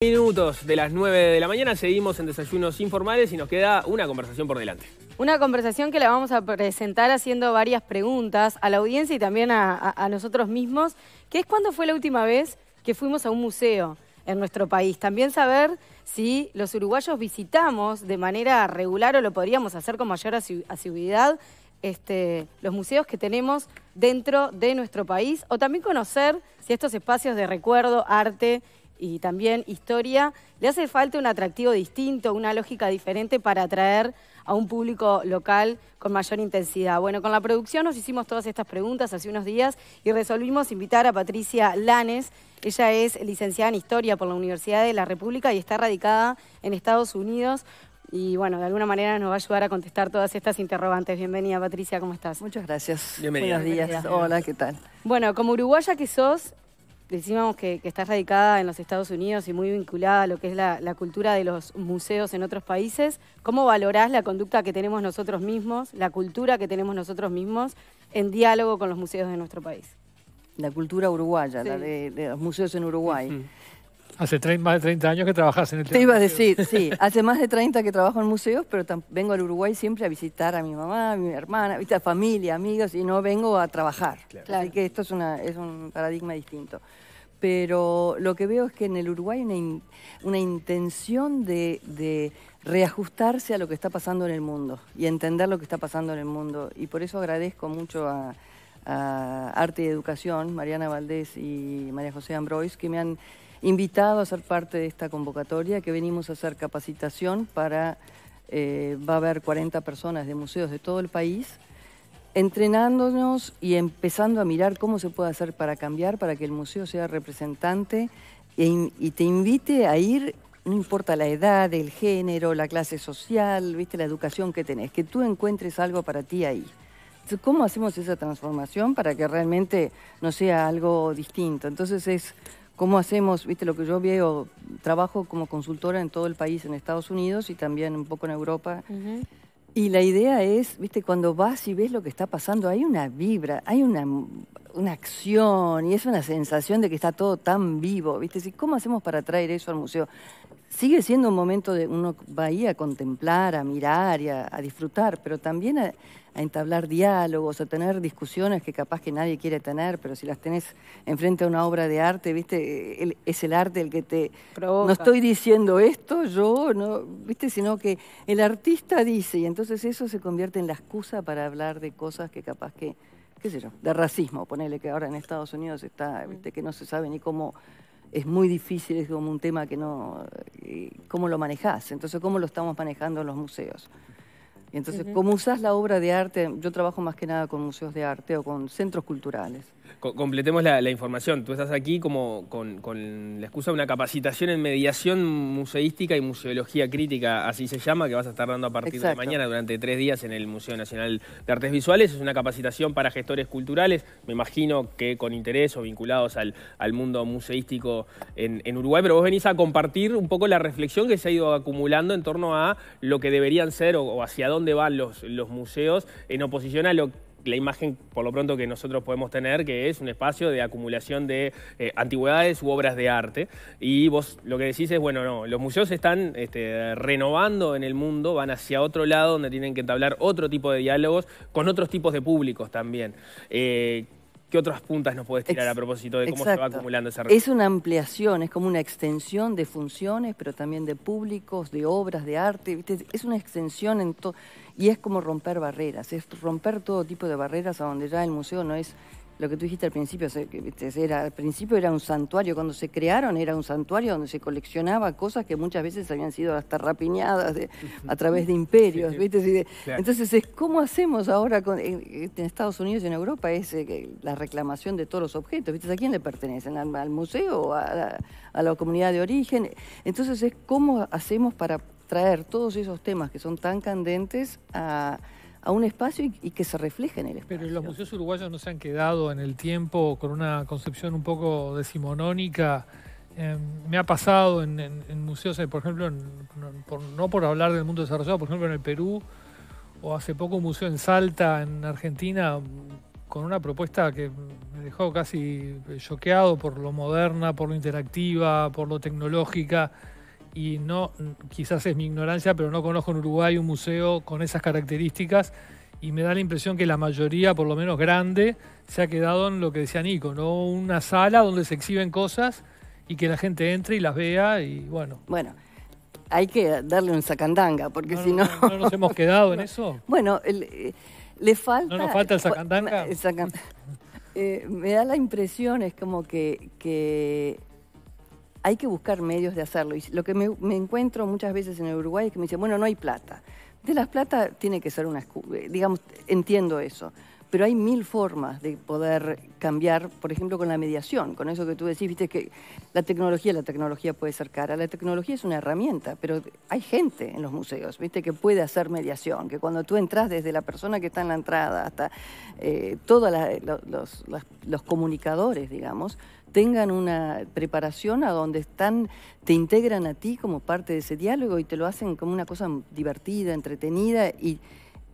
Minutos de las 9 de la mañana seguimos en desayunos informales y nos queda una conversación por delante. Una conversación que la vamos a presentar haciendo varias preguntas a la audiencia y también a, nosotros mismos, que es cuándo fue la última vez que fuimos a un museo en nuestro país. También saber si los uruguayos visitamos de manera regular o lo podríamos hacer con mayor asiduidad este, los museos que tenemos dentro de nuestro país o también conocer si estos espacios de recuerdo, arte y también historia, le hace falta un atractivo distinto, una lógica diferente para atraer a un público local con mayor intensidad. Bueno, con la producción nos hicimos todas estas preguntas hace unos días y resolvimos invitar a Patricia Lanes. Ella es licenciada en Historia por la Universidad de la República y está radicada en Estados Unidos. Y bueno, de alguna manera nos va a ayudar a contestar todas estas interrogantes. Bienvenida, Patricia, ¿cómo estás? Muchas gracias. Bienvenida. Buenos días. Hola, ¿qué tal? Bueno, como uruguaya que sos, decíamos que, está estás radicada en los Estados Unidos y muy vinculada a lo que es la, cultura de los museos en otros países. ¿Cómo valorás la conducta que tenemos nosotros mismos, la cultura que tenemos nosotros mismos en diálogo con los museos de nuestro país? La cultura uruguaya, la de, los museos en Uruguay. Hace más de 30 años que trabajas en el tema. Te iba a decir, sí, hace más de 30 que trabajo en museos, pero vengo al Uruguay siempre a visitar a mi mamá, a mi hermana, a familia, amigos, y no vengo a trabajar. Claro. Así que esto es un paradigma distinto pero lo que veo es que en el Uruguay hay una, una intención de, reajustarse a lo que está pasando en el mundo y entender lo que está pasando en el mundo. Y por eso agradezco mucho a, Arte y Educación, Mariana Valdés y María José Ambrois, que me han invitado a ser parte de esta convocatoria, que venimos a hacer capacitación para, eh, va a haber 40 personas de museos de todo el país entrenándonos y empezando a mirar cómo se puede hacer para cambiar, para que el museo sea representante e y te invite a ir, no importa la edad, el género, la clase social, viste la educación que tenés, que tú encuentres algo para ti ahí. ¿Cómo hacemos esa transformación para que realmente no sea algo distinto? Entonces es cómo hacemos, viste lo que yo veo, trabajo como consultora en todo el país, en Estados Unidos y también un poco en Europa. Y la idea es, viste, cuando vas y ves lo que está pasando, hay una vibra, hay una, acción y es una sensación de que está todo tan vivo, viste, ¿cómo hacemos para traer eso al museo? sigue siendo un momento de uno va ahí a contemplar, a mirar y a, disfrutar, pero también a, entablar diálogos, a tener discusiones que capaz que nadie quiere tener, pero si las tenés enfrente a una obra de arte, viste, eh, es el arte el que te no estoy diciendo esto yo, no, viste, sino que el artista dice y entonces eso se convierte en la excusa para hablar de cosas que capaz que qué sé yo, de racismo, ponele que ahora en Estados Unidos está, viste, mm. que no se sabe ni cómo es muy difícil, es como un tema que no... Eh, ¿Cómo lo manejás? Entonces, ¿cómo lo estamos manejando en los museos? entonces, ¿cómo usás la obra de arte? Yo trabajo más que nada con museos de arte o con centros culturales completemos la, información. Tú estás aquí como con, la excusa de una capacitación en mediación museística y museología crítica, así se llama, que vas a estar dando a partir de mañana durante tres días en el Museo Nacional de Artes Visuales. Es una capacitación para gestores culturales, me imagino que con interés o vinculados al, mundo museístico en, Uruguay, pero vos venís a compartir un poco la reflexión que se ha ido acumulando en torno a lo que deberían ser o, hacia dónde van los, los museos en oposición a lo que la imagen, por lo pronto, que nosotros podemos tener, que es un espacio de acumulación de eh, antigüedades u obras de arte. Y vos lo que decís es, bueno, no, los museos están este, renovando en el mundo, van hacia otro lado donde tienen que entablar otro tipo de diálogos con otros tipos de públicos también. Eh, ¿Qué otras puntas nos puedes tirar a propósito de cómo se va acumulando esa red? Es una ampliación, es como una extensión de funciones, pero también de públicos, de obras, de arte. ¿viste? Es una extensión en todo. Y es como romper barreras, es romper todo tipo de barreras a donde ya el museo no es lo que tú dijiste al principio, era, al principio era un santuario, cuando se crearon era un santuario donde se coleccionaba cosas que muchas veces habían sido hasta rapiñadas a través de imperios, ¿viste? Entonces, ¿cómo hacemos ahora en, Estados Unidos y en Europa es eh, la reclamación de todos los objetos? ¿Viste? ¿A quién le pertenecen? ¿Al, museo? o a la comunidad de origen? Entonces, es cómo hacemos para traer todos esos temas que son tan candentes a a un espacio y, que se refleje en el espacio. Pero los museos uruguayos no se han quedado en el tiempo con una concepción un poco decimonónica. Em, me ha pasado en, museos, eh, por ejemplo, no por hablar del mundo desarrollado, por ejemplo en el Perú, o hace poco un museo en Salta, en Argentina, con una propuesta que me dejó casi choqueado por lo moderna, por lo interactiva, por lo tecnológica y no, quizás es mi ignorancia, pero no conozco en Uruguay un museo con esas características y me da la impresión que la mayoría, por lo menos grande, se ha quedado en lo que decía Nico, ¿no? Una sala donde se exhiben cosas y que la gente entre y las vea y bueno. Bueno, hay que darle un sacandanga, porque si no... no... nos hemos quedado en eso? Bueno, eh, le, falta... ¿No nos falta el sacandanga? Eh, me da la impresión, es como que hay que buscar medios de hacerlo. Y lo que me, encuentro muchas veces en el Uruguay es que me dicen, bueno, no hay plata. De las plata tiene que ser una... Eh, digamos, entiendo eso. Pero hay mil formas de poder cambiar, por ejemplo, con la mediación, con eso que tú decís, viste que la tecnología, la tecnología puede ser cara, la tecnología es una herramienta, pero hay gente en los museos, viste, que puede hacer mediación, que cuando tú entras desde la persona que está en la entrada hasta eh, todos los comunicadores, digamos, tengan una preparación a donde están, te integran a ti como parte de ese diálogo y te lo hacen como una cosa divertida, entretenida y,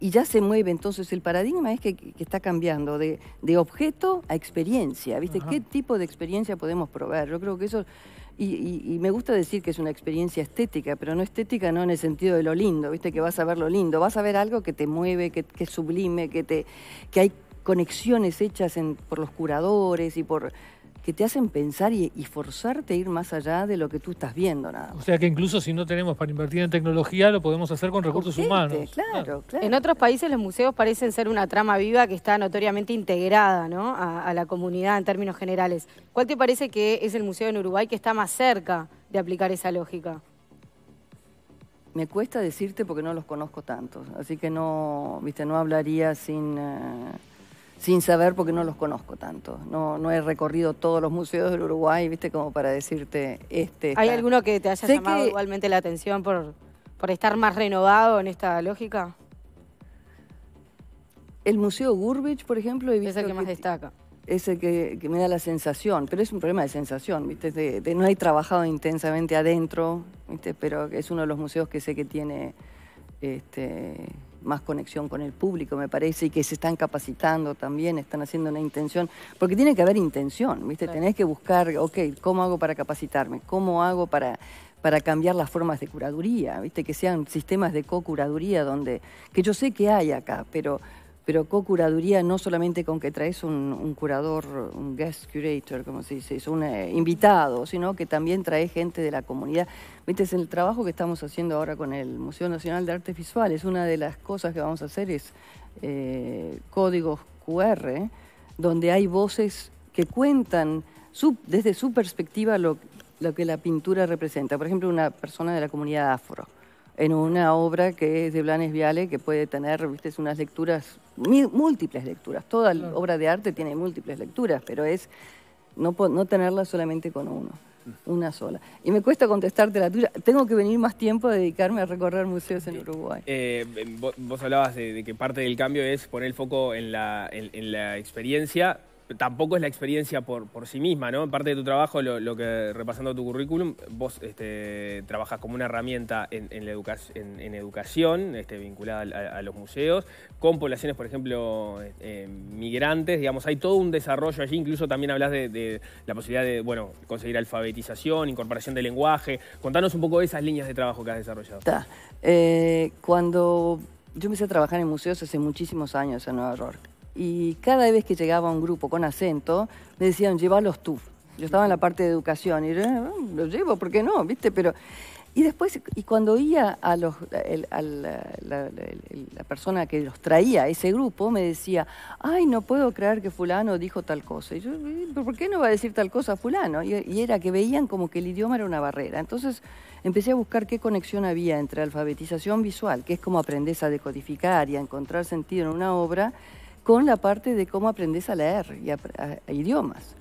ya se mueve. Entonces el paradigma es que, está cambiando de, objeto a experiencia, ¿viste? ¿Qué tipo de experiencia podemos probar? Yo creo que eso... Y, me gusta decir que es una experiencia estética, pero no estética no en el sentido de lo lindo, viste que vas a ver lo lindo, vas a ver algo que te mueve, que, es sublime, que, te, que hay conexiones hechas por los curadores y por que te hacen pensar y, forzarte a ir más allá de lo que tú estás viendo nada O sea que incluso si no tenemos para invertir en tecnología, lo podemos hacer con recursos humanos. Claro, claro. En otros países los museos parecen ser una trama viva que está notoriamente integrada a, la comunidad en términos generales. ¿Cuál te parece que es el museo en Uruguay que está más cerca de aplicar esa lógica? Me cuesta decirte porque no los conozco tantos, así que no, viste, no hablaría sin... Eh, sin saber porque no los conozco tanto. No, no he recorrido todos los museos del Uruguay, viste, como para decirte este. ¿Hay alguno que te haya llamado igualmente la atención por, por estar más renovado en esta lógica? El Museo Gurbich, por ejemplo, es el que, más destaca. Es el que, me da la sensación, pero es un problema de sensación, ¿viste? no hay trabajado intensamente adentro, ¿viste? pero es uno de los museos que sé que tiene este, más conexión con el público, me parece, y que se están capacitando también, están haciendo una intención, porque tiene que haber intención, ¿viste? Tenés que buscar, ok, ¿cómo hago para capacitarme? ¿Cómo hago para para cambiar las formas de curaduría, ¿viste? que sean sistemas de co-curaduría donde, que yo sé que hay acá, pero pero co-curaduría no solamente con que traes un, curador, un guest curator, como se dice, un eh, invitado, sino que también traes gente de la comunidad. Viste, es el trabajo que estamos haciendo ahora con el Museo Nacional de Artes Visuales. Una de las cosas que vamos a hacer es eh, códigos QR, donde hay voces que cuentan desde su perspectiva lo, lo que la pintura representa. Por ejemplo, una persona de la comunidad afro en una obra que es de Blanes Viale, que puede tener, viste, unas lecturas, múltiples lecturas. Toda obra de arte tiene múltiples lecturas, pero es no, no tenerla solamente con uno, una sola. Y me cuesta contestarte la tuya. Tengo que venir más tiempo a dedicarme a recorrer museos en Uruguay. Eh, em, vos, hablabas de, que parte del cambio es poner el foco en la, en la experiencia tampoco es la experiencia por, por sí misma, ¿no? Parte de tu trabajo, lo, que repasando tu currículum, vos este, trabajas como una herramienta en, la en, educación, este, vinculada a, los museos, con poblaciones, por ejemplo, eh, eh, migrantes, digamos, hay todo un desarrollo allí, incluso también hablas de, la posibilidad de, bueno, conseguir alfabetización, incorporación de lenguaje. Contanos un poco de esas líneas de trabajo que has desarrollado. Eh, cuando yo empecé a trabajar en museos hace muchísimos años en Nueva York y cada vez que llegaba un grupo con acento, me decían, llévalos tú. Yo estaba en la parte de educación y yo, eh, lo llevo, ¿por qué no? ¿Viste? Pero, y después, y cuando oía a, los, la, persona que los traía a ese grupo, me decía, ay, no puedo creer que fulano dijo tal cosa. Y yo, eh, por qué no va a decir tal cosa fulano? Y, era que veían como que el idioma era una barrera. Entonces empecé a buscar qué conexión había entre alfabetización visual, que es como aprendes a decodificar y a encontrar sentido en una obra, con la parte de cómo aprendes a leer y a, idiomas.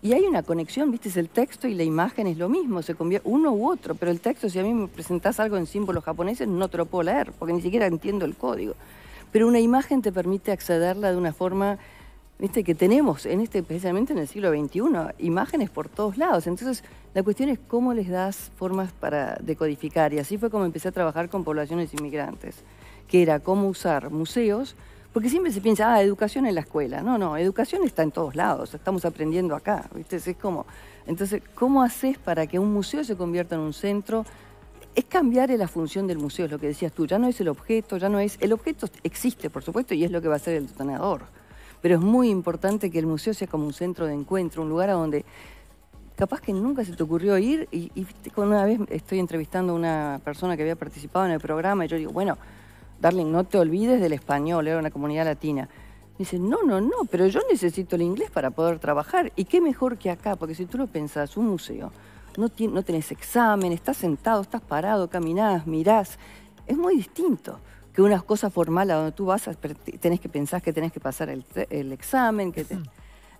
Y hay una conexión, viste, es el texto y la imagen es lo mismo, se convierte uno u otro, pero el texto, si a mí me presentás algo en símbolos japoneses, no te lo puedo leer, porque ni siquiera entiendo el código. Pero una imagen te permite accederla de una forma, viste, que tenemos, en este, especialmente en el siglo XXI, imágenes por todos lados. Entonces, la cuestión es cómo les das formas para decodificar. Y así fue como empecé a trabajar con poblaciones inmigrantes, que era cómo usar museos porque siempre se piensa, ah, educación en la escuela. No, no, educación está en todos lados, estamos aprendiendo acá, ¿viste? Es como, entonces, ¿cómo haces para que un museo se convierta en un centro? Es cambiar la función del museo, es lo que decías tú, ya no es el objeto, ya no es... El objeto existe, por supuesto, y es lo que va a ser el detonador. Pero es muy importante que el museo sea como un centro de encuentro, un lugar a donde capaz que nunca se te ocurrió ir. Y, y una vez estoy entrevistando a una persona que había participado en el programa y yo digo, bueno, Darling, no te olvides del español, era una comunidad latina. dice, no, no, no, pero yo necesito el inglés para poder trabajar. ¿Y qué mejor que acá? Porque si tú lo pensás, un museo, no, no tenés examen, estás sentado, estás parado, caminás, mirás. Es muy distinto que unas cosas formales donde tú vas, tenés que pensar que tenés que pasar el, examen. Que te... Mm.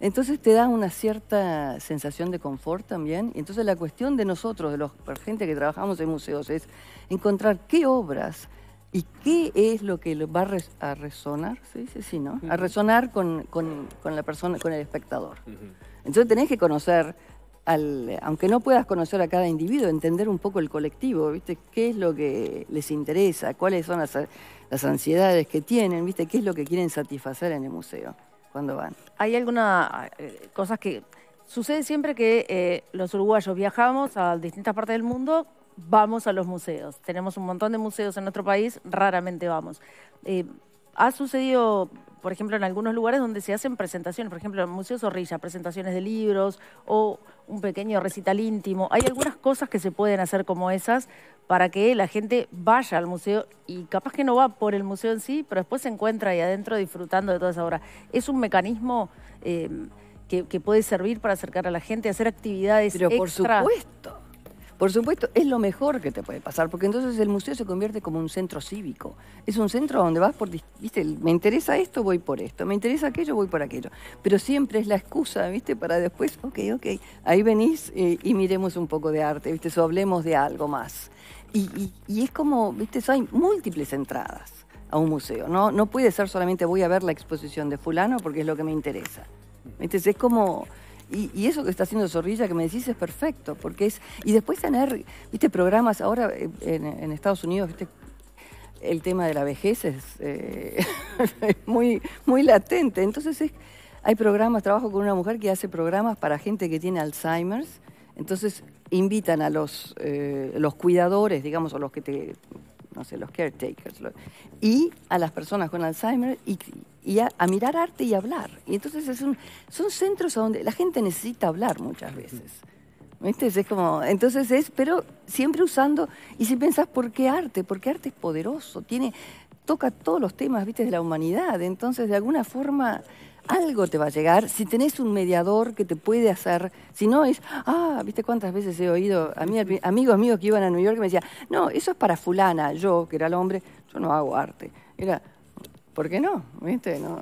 Entonces te da una cierta sensación de confort también. Y entonces la cuestión de nosotros, de la gente que trabajamos en museos, es encontrar qué obras ¿Y qué es lo que va a resonar? ¿sí sí, no? A resonar con, la persona, con el espectador. Entonces tenés que conocer, al, aunque no puedas conocer a cada individuo, entender un poco el colectivo, ¿viste? ¿Qué es lo que les interesa? ¿Cuáles son las, ansiedades que tienen? ¿Viste? ¿Qué es lo que quieren satisfacer en el museo cuando van? Hay algunas eh, cosas que... Sucede siempre que eh, los uruguayos viajamos a distintas partes del mundo vamos a los museos. Tenemos un montón de museos en nuestro país, raramente vamos. Eh, ha sucedido, por ejemplo, en algunos lugares donde se hacen presentaciones, por ejemplo, en el Museo Zorrilla, presentaciones de libros o un pequeño recital íntimo. Hay algunas cosas que se pueden hacer como esas para que la gente vaya al museo y capaz que no va por el museo en sí, pero después se encuentra ahí adentro disfrutando de toda esa obra. Es un mecanismo... Eh, que, puede servir para acercar a la gente, hacer actividades Pero por supuesto. Por supuesto, es lo mejor que te puede pasar, porque entonces el museo se convierte como un centro cívico. Es un centro donde vas por, viste, me interesa esto, voy por esto, me interesa aquello, voy por aquello. Pero siempre es la excusa, viste, para después, ok, ok, ahí venís eh, y miremos un poco de arte, viste, o hablemos de algo más. Y, es como, viste, hay múltiples entradas a un museo, ¿no? No puede ser solamente voy a ver la exposición de fulano porque es lo que me interesa. ¿Viste? es como y, eso que está haciendo Zorrilla, que me decís, es perfecto, porque es... Y después tener, viste, programas, ahora eh, en, Estados Unidos, viste, el tema de la vejez eh, es muy, muy latente. Entonces es, hay programas, trabajo con una mujer que hace programas para gente que tiene Alzheimer's, entonces invitan a los, eh, los cuidadores, digamos, o los que te, no sé, los caretakers, y a las personas con Alzheimer y y a, mirar arte y hablar. Y entonces es son centros a donde la gente necesita hablar muchas veces. ¿Viste? Es como, entonces es, pero siempre usando, y si pensás, ¿por qué arte? Porque arte es poderoso, tiene, toca todos los temas, ¿viste? De la humanidad. Entonces, de alguna forma, algo te va a llegar si tenés un mediador que te puede hacer. Si no es, ah, viste cuántas veces he oído a mí, amigos míos que iban a Nueva York me decían, no, eso es para fulana, yo, que era el hombre, yo no hago arte. Era, ¿Por qué no? ¿Viste? No.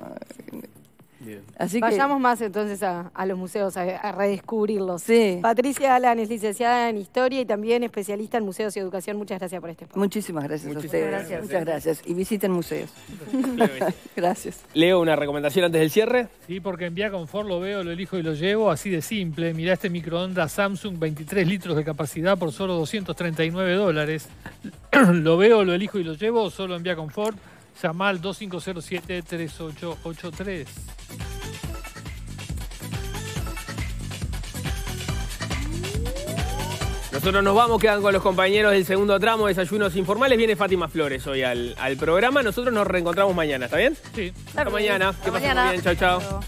Bien. Así Vayamos más entonces a, los museos, a, redescubrirlos. Sí. Patricia Alan es licenciada en Historia y también especialista en Museos y Educación. Muchas gracias por este Muchísimas gracias a ustedes. Muchas gracias. Y visiten museos. gracias. Leo, ¿una recomendación antes del cierre? Sí, porque en Vía Confort lo veo, lo elijo y lo llevo. Así de simple. Mirá este microondas Samsung, 23 litros de capacidad por solo 239 dólares. lo veo, lo elijo y lo llevo solo en Vía Confort. Llama 2507-3883. Nosotros nos vamos, quedan con los compañeros del segundo tramo, de desayunos informales. Viene Fátima Flores hoy al, programa. Nosotros nos reencontramos mañana, ¿está bien? Sí. Hasta, mañana. que pasen bien. Chao, chao.